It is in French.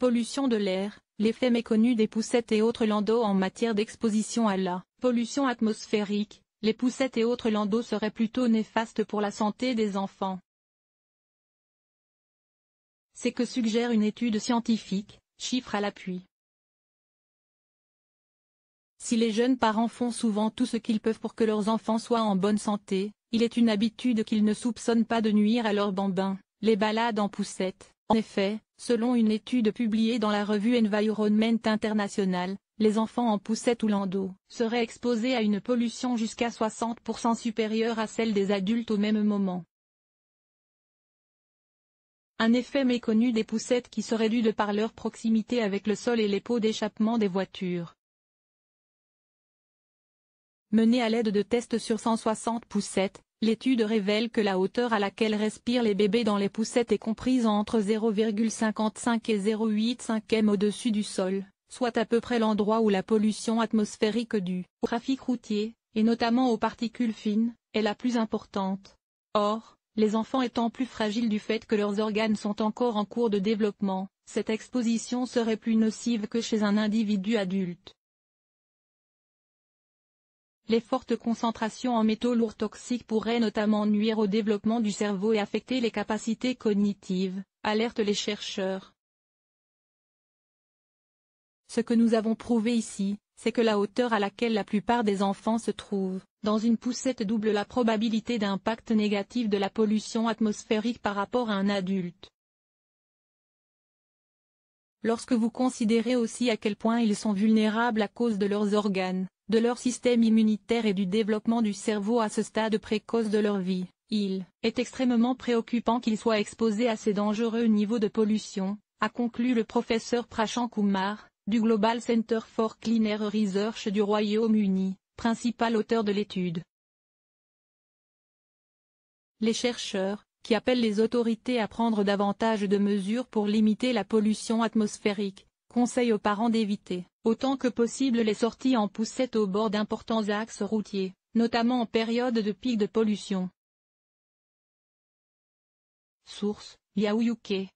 Pollution de l'air, l'effet méconnu des poussettes et autres landaux en matière d'exposition à la pollution atmosphérique, les poussettes et autres landaux seraient plutôt néfastes pour la santé des enfants. C'est que suggère une étude scientifique, chiffre à l'appui. Si les jeunes parents font souvent tout ce qu'ils peuvent pour que leurs enfants soient en bonne santé, il est une habitude qu'ils ne soupçonnent pas de nuire à leurs bambins. Les balades en poussette. En effet, selon une étude publiée dans la revue Environment International, les enfants en poussette ou landau seraient exposés à une pollution jusqu'à 60% supérieure à celle des adultes au même moment. Un effet méconnu des poussettes qui serait dû de par leur proximité avec le sol et les pots d'échappement des voitures. Mené à l'aide de tests sur 160 poussettes, L'étude révèle que la hauteur à laquelle respirent les bébés dans les poussettes est comprise entre 0,55 et 0,85 m au-dessus du sol, soit à peu près l'endroit où la pollution atmosphérique due au trafic routier, et notamment aux particules fines, est la plus importante. Or, les enfants étant plus fragiles du fait que leurs organes sont encore en cours de développement, cette exposition serait plus nocive que chez un individu adulte les fortes concentrations en métaux lourds toxiques pourraient notamment nuire au développement du cerveau et affecter les capacités cognitives, alertent les chercheurs. Ce que nous avons prouvé ici, c'est que la hauteur à laquelle la plupart des enfants se trouvent, dans une poussette double la probabilité d'impact négatif de la pollution atmosphérique par rapport à un adulte. Lorsque vous considérez aussi à quel point ils sont vulnérables à cause de leurs organes, de leur système immunitaire et du développement du cerveau à ce stade précoce de leur vie. Il est extrêmement préoccupant qu'ils soient exposés à ces dangereux niveaux de pollution, a conclu le professeur Prashant Kumar, du Global Center for Clean Air Research du Royaume-Uni, principal auteur de l'étude. Les chercheurs, qui appellent les autorités à prendre davantage de mesures pour limiter la pollution atmosphérique, conseillent aux parents d'éviter Autant que possible les sorties en poussette au bord d'importants axes routiers, notamment en période de pic de pollution. Source, Yaouyuke